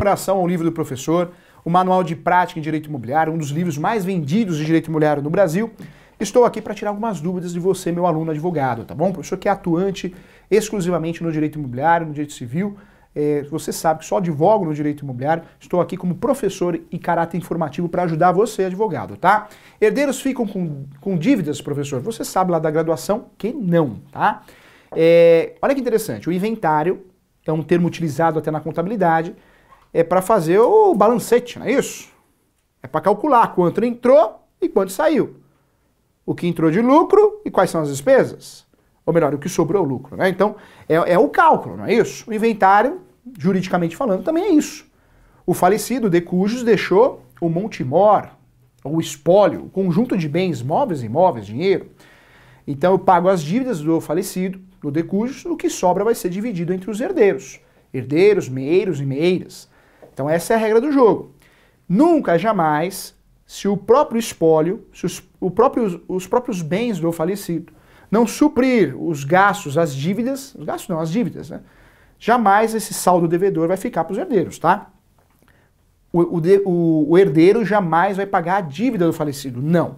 comparação ao livro do professor, o Manual de Prática em Direito Imobiliário, um dos livros mais vendidos de Direito Imobiliário no Brasil. Estou aqui para tirar algumas dúvidas de você, meu aluno advogado, tá bom? Professor que é atuante exclusivamente no Direito Imobiliário, no Direito Civil. É, você sabe que só advogo no Direito Imobiliário. Estou aqui como professor e caráter informativo para ajudar você, advogado, tá? Herdeiros ficam com, com dívidas, professor? Você sabe lá da graduação que não, tá? É, olha que interessante, o inventário é um termo utilizado até na contabilidade, é para fazer o balancete, não é isso? É para calcular quanto entrou e quanto saiu. O que entrou de lucro e quais são as despesas. Ou melhor, o que sobrou é lucro, né? Então, é, é o cálculo, não é isso? O inventário, juridicamente falando, também é isso. O falecido de cujos deixou o montimor, o espólio, o conjunto de bens móveis, imóveis, dinheiro. Então eu pago as dívidas do falecido, do Cujos, o que sobra vai ser dividido entre os herdeiros. Herdeiros, meeiros e meiras. Então essa é a regra do jogo. Nunca, jamais, se o próprio espólio, se os, o próprio, os próprios bens do falecido não suprir os gastos, as dívidas, os gastos não, as dívidas, né? Jamais esse saldo devedor vai ficar para os herdeiros, tá? O, o, de, o, o herdeiro jamais vai pagar a dívida do falecido, não.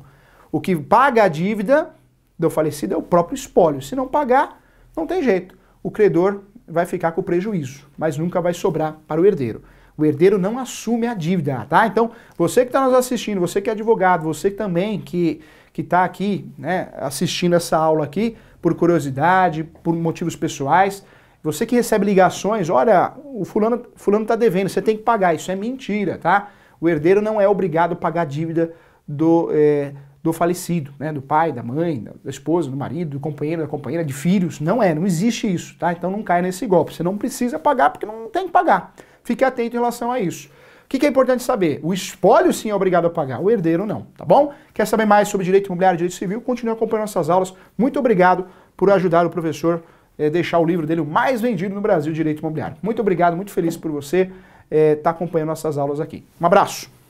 O que paga a dívida do falecido é o próprio espólio. Se não pagar, não tem jeito. O credor vai ficar com o prejuízo, mas nunca vai sobrar para o herdeiro. O herdeiro não assume a dívida, tá? Então, você que está nos assistindo, você que é advogado, você também que que está aqui, né, assistindo essa aula aqui por curiosidade, por motivos pessoais, você que recebe ligações, olha, o fulano fulano está devendo, você tem que pagar, isso é mentira, tá? O herdeiro não é obrigado a pagar a dívida do é, do falecido, né? Do pai, da mãe, da esposa, do marido, do companheiro, da companheira, de filhos. Não é, não existe isso, tá? Então não cai nesse golpe. Você não precisa pagar porque não tem que pagar. Fique atento em relação a isso. O que, que é importante saber? O espólio sim é obrigado a pagar, o herdeiro não, tá bom? Quer saber mais sobre direito imobiliário e direito civil? Continue acompanhando nossas aulas. Muito obrigado por ajudar o professor é, deixar o livro dele o mais vendido no Brasil, Direito Imobiliário. Muito obrigado, muito feliz por você estar eh, é, tá acompanhando nossas aulas aqui. Um abraço!